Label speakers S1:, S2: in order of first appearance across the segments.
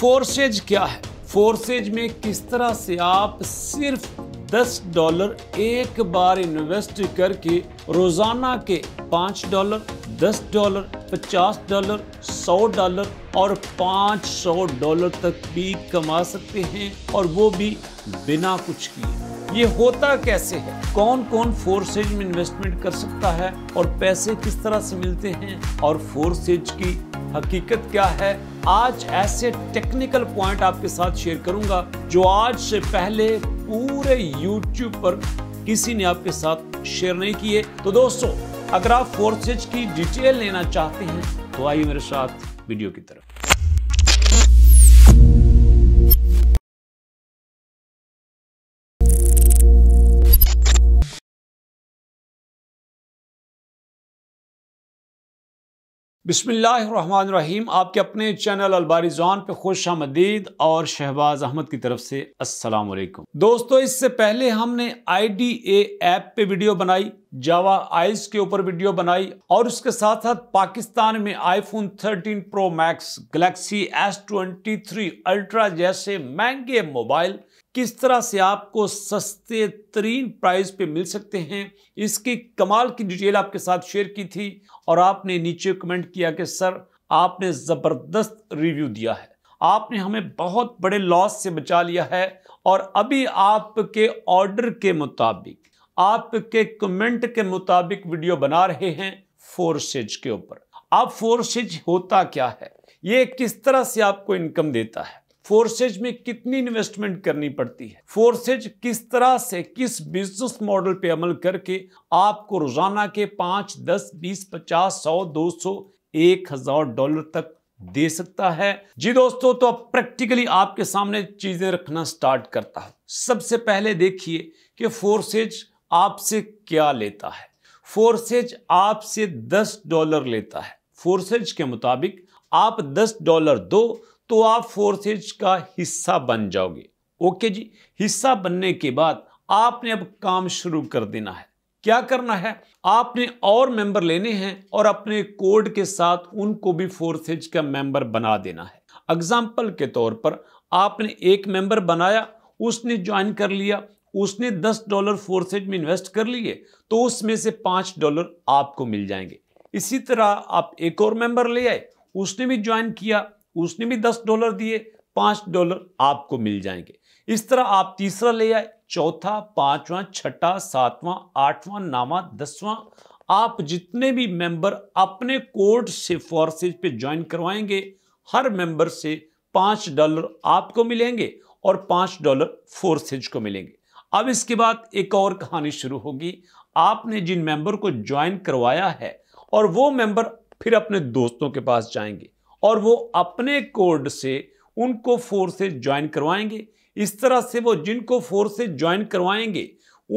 S1: forces क्या है forces में किस तरह से आप सिर्फ 10 डॉलर एक बार इन्वेस्ट करके रोजाना के 5 डॉलर 10 डॉलर 50 डॉलर 100 डॉलर और 500 डॉलर तक भी कमा सकते हैं और वो भी बिना कुछ किए ये होता कैसे है कौन कौन फोर्सेज में इन्वेस्टमेंट कर सकता है और पैसे किस तरह से मिलते हैं और फोर्सेज की हकीकत क्या है आज ऐसे टेक्निकल पॉइंट आपके साथ शेयर करूंगा जो आज से पहले पूरे यूट्यूब पर किसी ने आपके साथ शेयर नहीं किए तो दोस्तों अगर आप फोर्सेज की डिटेल लेना चाहते हैं तो आइए मेरे साथ वीडियो की तरफ बिसमीम आपके अपने चैनल अलबारिजान पे खुश आमदीद और शहबाज अहमद की तरफ से अस्सलाम वालेकुम दोस्तों इससे पहले हमने आई डी ए ऐप पे वीडियो बनाई जावा आइस के ऊपर वीडियो बनाई और उसके साथ साथ पाकिस्तान में iPhone 13 Pro Max Galaxy S twenty three Ultra जैसे महंगे मोबाइल किस तरह से आपको सस्ते तरीन प्राइस पे मिल सकते हैं इसकी कमाल की डिटेल आपके साथ शेयर की थी और आपने नीचे कमेंट किया कि सर आपने ज़बरदस्त रिव्यू दिया है आपने हमें बहुत बड़े लॉस से बचा लिया है और अभी आपके ऑर्डर के मुताबिक आपके कमेंट के मुताबिक वीडियो बना रहे हैं सेज के ऊपर अब सेज होता क्या है ये किस तरह से आपको इनकम देता है फोर्सेज में कितनी इन्वेस्टमेंट करनी पड़ती है फोर्सेज किस तरह से किस बिजनेस मॉडल पे अमल करके आपको रोजाना के पांच दस बीस पचास सौ दो सौ एक हजार डॉलर तक दे सकता है जी दोस्तों तो अब प्रैक्टिकली आपके सामने चीजें रखना स्टार्ट करता है सबसे पहले देखिए कि फोर्सेज आपसे क्या लेता है फोर्सेज आपसे दस डॉलर लेता है फोर्सेज के मुताबिक आप दस डॉलर दो तो आप फोर्सेज का हिस्सा बन जाओगे ओके जी हिस्सा बनने के बाद आपने अब काम शुरू कर देना है क्या करना है आपने और मेंबर लेने हैं और अपने कोड के साथ उनको भी फोर्सेज का मेंबर बना देना है एग्जाम्पल के तौर पर आपने एक मेंबर बनाया उसने ज्वाइन कर लिया उसने दस डॉलर फोर्सेज में इन्वेस्ट कर लिए तो उसमें से पांच डॉलर आपको मिल जाएंगे इसी तरह आप एक और मेंबर ले आए उसने भी ज्वाइन किया उसने भी दस डॉलर दिए पांच डॉलर आपको मिल जाएंगे इस तरह आप तीसरा ले आए चौथा पांचवा छठा सातवां आठवां नामा दसवां आप जितने भी मेंबर अपने कोर्ट से फोर्सेज पे ज्वाइन करवाएंगे हर मेंबर से पांच डॉलर आपको मिलेंगे और पांच डॉलर फोर्सेज को मिलेंगे अब इसके बाद एक और कहानी शुरू होगी आपने जिन मेंबर को ज्वाइन करवाया है और वो मेंबर फिर अपने दोस्तों के पास जाएंगे और वो अपने कोड से उनको फोर्स से ज्वाइन करवाएंगे इस तरह से वो जिनको फोर्स से ज्वाइन करवाएंगे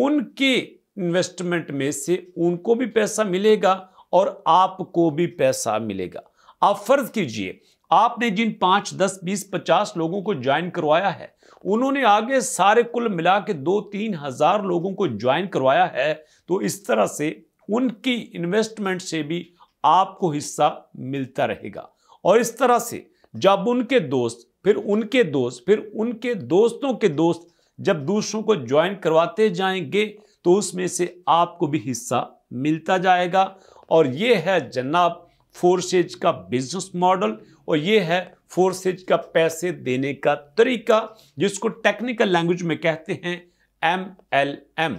S1: उनके इन्वेस्टमेंट में से उनको भी पैसा मिलेगा और आपको भी पैसा मिलेगा आप फर्ज कीजिए आपने जिन पाँच दस बीस पचास लोगों को ज्वाइन करवाया है उन्होंने आगे सारे कुल मिला के दो तीन हजार लोगों को ज्वाइन करवाया है तो इस तरह से उनकी इन्वेस्टमेंट से भी आपको हिस्सा मिलता रहेगा और इस तरह से जब उनके दोस्त फिर उनके दोस्त फिर उनके दोस्तों के दोस्त जब दूसरों को ज्वाइन करवाते जाएंगे तो उसमें से आपको भी हिस्सा मिलता जाएगा और ये है जनाब फोरसेज का बिजनेस मॉडल और ये है फोरसेज का पैसे देने का तरीका जिसको टेक्निकल लैंग्वेज में कहते हैं M L M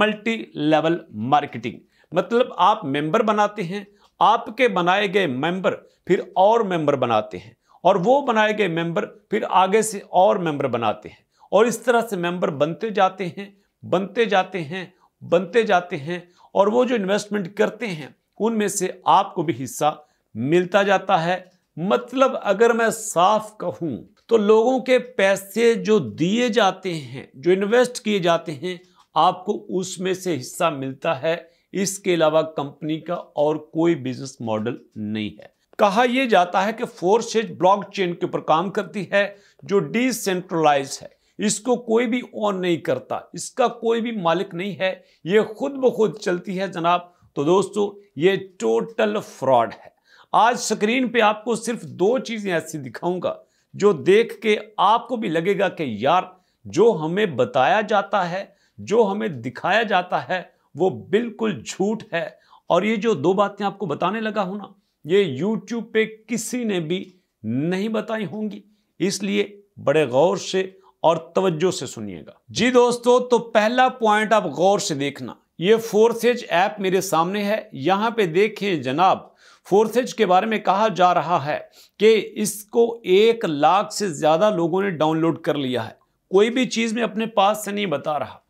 S1: multi level marketing मतलब आप मेंबर बनाते हैं आपके बनाए गए मेंबर फिर और मेंबर बनाते हैं और वो बनाए गए मेंबर फिर आगे से और मेंबर बनाते हैं और इस तरह से मेंबर बनते जाते हैं बनते जाते हैं बनते जाते हैं और वो जो इन्वेस्टमेंट करते हैं उनमें से आपको भी हिस्सा मिलता जाता है मतलब अगर मैं साफ कहूं तो लोगों के पैसे जो दिए जाते हैं जो इन्वेस्ट किए जाते हैं आपको उसमें से हिस्सा मिलता है इसके अलावा कंपनी का और कोई बिजनेस मॉडल नहीं है कहा यह जाता है कि फोरसेज ब्लॉकचेन के ऊपर काम करती है जो डिसेंट्रलाइज है इसको कोई भी ऑन नहीं करता इसका कोई भी मालिक नहीं है ये खुद ब खुद चलती है जनाब तो दोस्तों ये टोटल फ्रॉड है आज स्क्रीन पे आपको सिर्फ दो चीज़ें ऐसी दिखाऊंगा जो देख के आपको भी लगेगा कि यार जो हमें बताया जाता है जो हमें दिखाया जाता है वो बिल्कुल झूठ है और ये जो दो बातें आपको बताने लगा हूं ना ये यूट्यूब पे किसी ने भी नहीं बताई होंगी इसलिए बड़े गौर से और तवज्जो से सुनिएगा जी दोस्तों तो पहला पॉइंट आप गौर से देखना ये फोर्सेज ऐप मेरे सामने है यहाँ पे देखें जनाब फोर्सेज के बारे में कहा जा रहा है कि इसको एक लाख से ज़्यादा लोगों ने डाउनलोड कर लिया है कोई भी चीज़ में अपने पास से नहीं बता रहा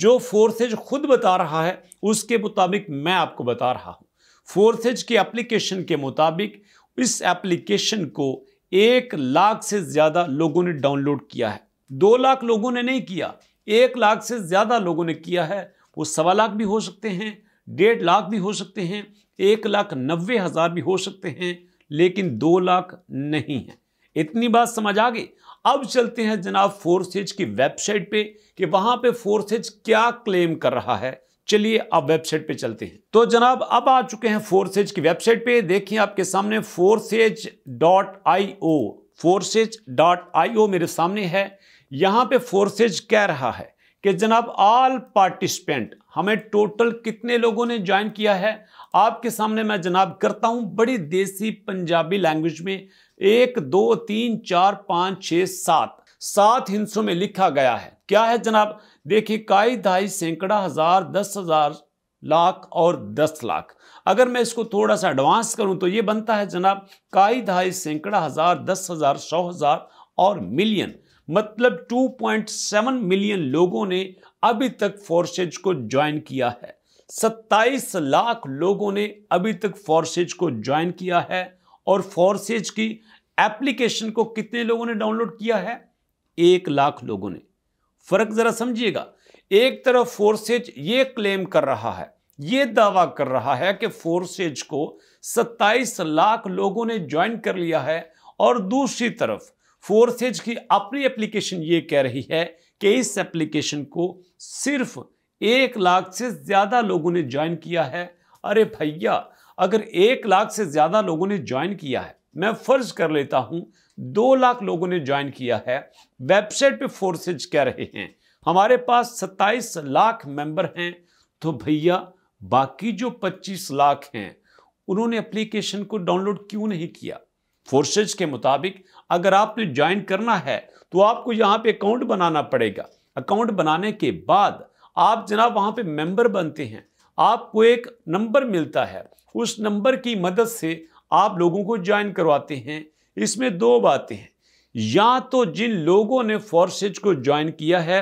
S1: जो फोर्सेज खुद बता रहा है उसके मुताबिक मैं आपको बता रहा हूँ फोर्सेज के एप्लीकेशन के मुताबिक इस एप्लीकेशन को एक लाख से ज़्यादा लोगों ने डाउनलोड किया है दो लाख लोगों ने नहीं किया एक लाख से ज़्यादा लोगों ने किया है वो सवा लाख भी हो सकते हैं डेढ़ लाख भी हो सकते हैं एक लाख नब्बे हज़ार भी हो सकते हैं लेकिन दो लाख नहीं है इतनी बात समझ आ गई अब चलते हैं जनाब फोर्सेज की वेबसाइट पे कि वहां पे फोर्सेज क्या क्लेम कर रहा है चलिए अब वेबसाइट पे चलते हैं तो जनाब अब आ चुके हैं फोर्सेज की वेबसाइट पे देखिए आपके सामने Forces dot I O Forces dot I O मेरे सामने है यहां पे फोर्सेज कह रहा है कि जनाब ऑल पार्टिसिपेंट हमें टोटल कितने लोगों ने ज्वाइन किया है आपके सामने मैं जनाब करता हूं बड़ी देसी पंजाबी लैंग्वेज में एक दो तीन चार पाँच छः सात सात हिंसों में लिखा गया है क्या है जनाब देखिए काई ढाई सैकड़ा हजार दस हजार लाख और दस लाख अगर मैं इसको थोड़ा सा एडवांस करूं तो ये बनता है जनाब काई ढाई सैकड़ा हजार दस हजार सौ हजार और मिलियन मतलब 2.7 मिलियन लोगों ने अभी तक फोर्सेज को ज्वाइन किया है 27 लाख लोगों ने अभी तक फोर्सेज को ज्वाइन किया है और फोर्सेज की एप्लीकेशन को कितने लोगों ने डाउनलोड किया है एक लाख लोगों ने फर्क जरा समझिएगा एक तरफ फोर्सेज ये क्लेम कर रहा है ये दावा कर रहा है कि फोर्सेज को 27 लाख लोगों ने ज्वाइन कर लिया है और दूसरी तरफ फोर्सेज की अपनी एप्लीकेशन ये कह रही है कि इस एप्लीकेशन को सिर्फ एक लाख से ज़्यादा लोगों ने ज्वाइन किया है अरे भैया अगर एक लाख से ज़्यादा लोगों ने ज्वाइन किया है मैं फर्ज कर लेता हूं दो लाख लोगों ने ज्वाइन किया है वेबसाइट पे फोर्सेज कह रहे हैं हमारे पास सत्ताईस लाख मेंबर हैं तो भैया बाकी जो पच्चीस लाख हैं उन्होंने एप्लीकेशन को डाउनलोड क्यों नहीं किया फोर्सेज के मुताबिक अगर आपने ज्वाइन करना है तो आपको यहाँ पे अकाउंट बनाना पड़ेगा अकाउंट बनाने के बाद आप जनाब वहां पे मेंबर बनते हैं आपको एक नंबर मिलता है उस नंबर की मदद से आप लोगों को ज्वाइन करवाते हैं इसमें दो बातें हैं या तो जिन लोगों ने फोर्सेज को ज्वाइन किया है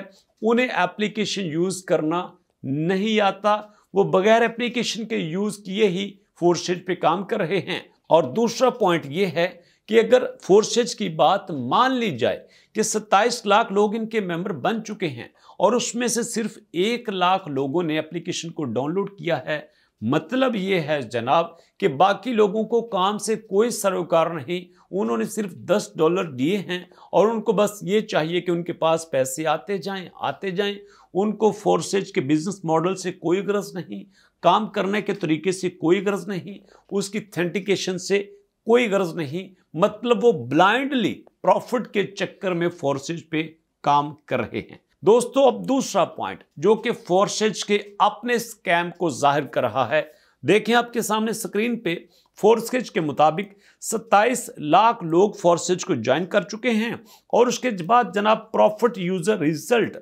S1: उन्हें एप्लीकेशन यूज़ करना नहीं आता वो बगैर एप्लीकेशन के यूज़ किए ही फोर्सेज पे काम कर रहे हैं और दूसरा पॉइंट ये है कि अगर फोर्सेज की बात मान ली जाए कि 27 लाख लोग इनके मेंबर बन चुके हैं और उसमें से सिर्फ एक लाख लोगों ने एप्लीकेशन को डाउनलोड किया है मतलब ये है जनाब कि बाकी लोगों को काम से कोई सरोकार नहीं उन्होंने सिर्फ दस डॉलर दिए हैं और उनको बस ये चाहिए कि उनके पास पैसे आते जाएं आते जाएं उनको फोर्सेज के बिजनेस मॉडल से कोई गरज नहीं काम करने के तरीके से कोई गरज नहीं उसकी थेंटिकेशन से कोई गरज नहीं मतलब वो ब्लाइंडली प्रॉफिट के चक्कर में फोर्सेज पे काम कर रहे हैं दोस्तों अब दूसरा पॉइंट जो कि फोर्सेज के अपने स्कैम को जाहिर कर रहा है देखें आपके सामने स्क्रीन पे फोर्सेज के मुताबिक 27 लाख लोग फोर्सेज को ज्वाइन कर चुके हैं और उसके बाद जनाब प्रॉफिट यूजर रिजल्ट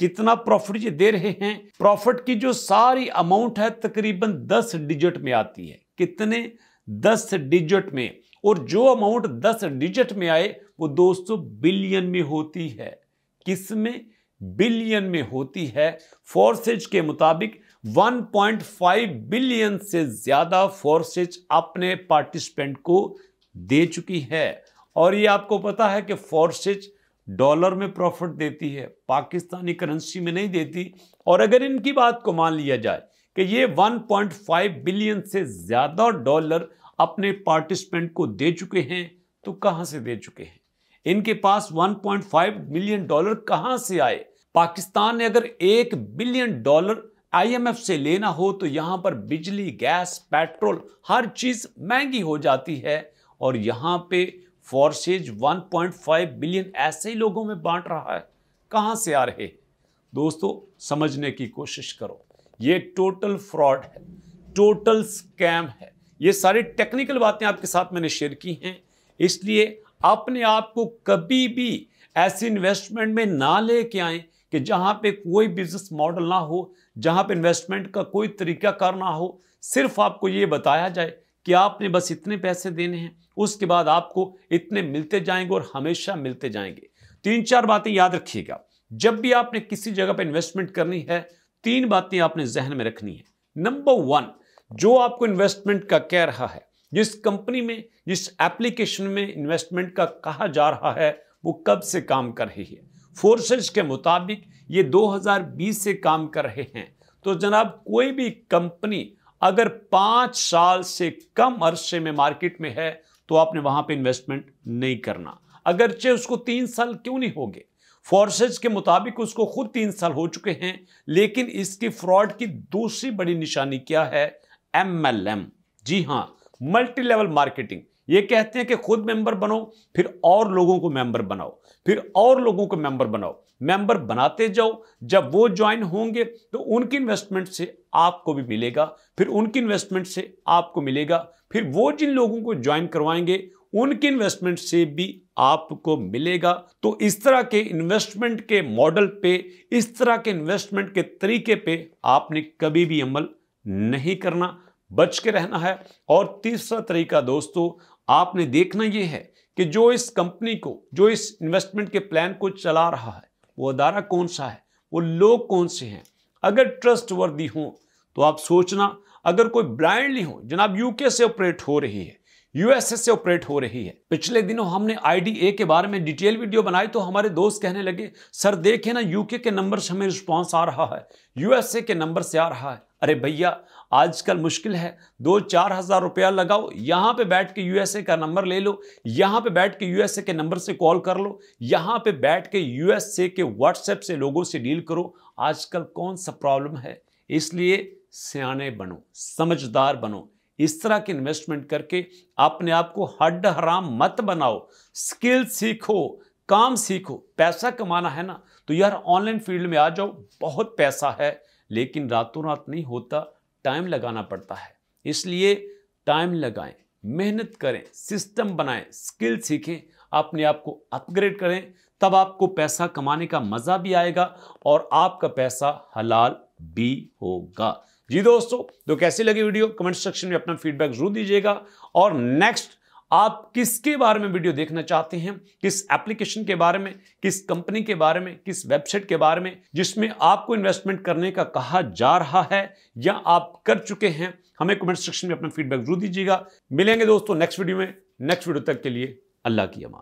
S1: कितना प्रॉफिट ये दे रहे हैं प्रॉफिट की जो सारी अमाउंट है तकरीबन 10 डिजिट में आती है कितने 10 डिजिट में और जो अमाउंट 10 डिजिट में आए वो दोस्तों बिलियन में होती है किस में बिलियन में होती है फोर्सेज के मुताबिक 1.5 बिलियन से ज़्यादा फोर्सेज अपने पार्टिसिपेंट को दे चुकी है और ये आपको पता है कि फोर्सेज डॉलर में प्रॉफिट देती है पाकिस्तानी करेंसी में नहीं देती और अगर इनकी बात को मान लिया जाए कि ये 1.5 बिलियन से ज़्यादा डॉलर अपने पार्टिसिपेंट को दे चुके हैं तो कहां से दे चुके हैं इनके पास 1.5 मिलियन डॉलर कहां से आए पाकिस्तान ने अगर एक बिलियन डॉलर आईएमएफ से लेना हो तो यहाँ पर बिजली गैस पेट्रोल हर चीज़ महंगी हो जाती है और यहाँ पे फॉरसेज 1.5 बिलियन ऐसे ही लोगों में बांट रहा है कहाँ से आ रहे दोस्तों समझने की कोशिश करो ये टोटल फ्रॉड है टोटल स्कैम है ये सारी टेक्निकल बातें आपके साथ मैंने शेयर की हैं इसलिए अपने आप को कभी भी ऐसे इन्वेस्टमेंट में ना लेके आएं कि जहां पे कोई बिजनेस मॉडल ना हो जहां पे इन्वेस्टमेंट का कोई तरीका कार ना हो सिर्फ आपको ये बताया जाए कि आपने बस इतने पैसे देने हैं उसके बाद आपको इतने मिलते जाएंगे और हमेशा मिलते जाएंगे तीन चार बातें याद रखिएगा जब भी आपने किसी जगह पर इन्वेस्टमेंट करनी है तीन बातें आपने जहन में रखनी है नंबर वन जो आपको इन्वेस्टमेंट का कह रहा है जिस कंपनी में जिस एप्लीकेशन में इन्वेस्टमेंट का कहा जा रहा है वो कब से काम कर रही है फोर्सेस के मुताबिक ये 2020 से काम कर रहे हैं तो जनाब कोई भी कंपनी अगर पाँच साल से कम अरसे में मार्केट में है तो आपने वहाँ पे इन्वेस्टमेंट नहीं करना अगरचे उसको तीन साल क्यों नहीं होगे फोर्सेज के मुताबिक उसको खुद तीन साल हो चुके हैं लेकिन इसकी फ्रॉड की दूसरी बड़ी निशानी क्या है एम एल एम जी हाँ मल्टी लेवल मार्केटिंग ये कहते हैं कि खुद मेंबर बनो फिर और लोगों को मेंबर बनाओ फिर और लोगों को मेंबर बनाओ मेंबर बनाते जाओ जब वो ज्वाइन होंगे तो उनकी इन्वेस्टमेंट से आपको भी मिलेगा फिर उनकी इन्वेस्टमेंट से आपको मिलेगा फिर वो जिन लोगों को ज्वाइन करवाएंगे उनकी इन्वेस्टमेंट से भी आपको मिलेगा तो इस तरह के इन्वेस्टमेंट के मॉडल पे इस तरह के इन्वेस्टमेंट के तरीके पे आपने कभी भी अमल नहीं करना बच के रहना है और तीसरा तरीका दोस्तों आपने देखना यह है कि जो इस कंपनी को जो इस इन्वेस्टमेंट के प्लान को चला रहा है वो अदारा कौन सा है वो लोग कौन से हैं अगर ट्रस्ट वर्दी हों तो आप सोचना अगर कोई ब्रांडली हो जनाब यूके से ऑपरेट हो रही है यूएसए से ऑपरेट हो रही है पिछले दिनों हमने आईडीए के बारे में डिटेल वीडियो बनाई तो हमारे दोस्त कहने लगे सर देखे ना यूके के नंबर से हमें रिस्पॉन्स आ रहा है यूएसए के नंबर से आ रहा है अरे भैया आजकल मुश्किल है दो चार हज़ार रुपया लगाओ यहाँ पे बैठ के यूएसए का नंबर ले लो यहाँ पे बैठ के यूएसए के नंबर से कॉल कर लो यहाँ पे बैठ के यूएसए के व्हाट्सएप से लोगों से डील करो आजकल कौन सा प्रॉब्लम है इसलिए सियाने बनो समझदार बनो इस तरह की इन्वेस्टमेंट करके अपने आप को हड हराम मत बनाओ स्किल सीखो काम सीखो पैसा कमाना है ना तो यार ऑनलाइन फील्ड में आ जाओ बहुत पैसा है लेकिन रातों रात नहीं होता टाइम लगाना पड़ता है इसलिए टाइम लगाएं मेहनत करें सिस्टम बनाएं स्किल सीखें अपने आप को अपग्रेड करें तब आपको पैसा कमाने का मज़ा भी आएगा और आपका पैसा हलाल भी होगा जी दोस्तों तो कैसी लगी वीडियो कमेंट सेक्शन में अपना फीडबैक जरूर दीजिएगा और नेक्स्ट आप किसके बारे में वीडियो देखना चाहते हैं किस एप्लीकेशन के बारे में किस कंपनी के बारे में किस वेबसाइट के बारे में जिसमें आपको इन्वेस्टमेंट करने का कहा जा रहा है या आप कर चुके हैं हमें कमेंट सेक्शन में अपना फीडबैक जरूर दीजिएगा मिलेंगे दोस्तों नेक्स्ट वीडियो में नेक्स्ट वीडियो तक के लिए अल्लाह की अमान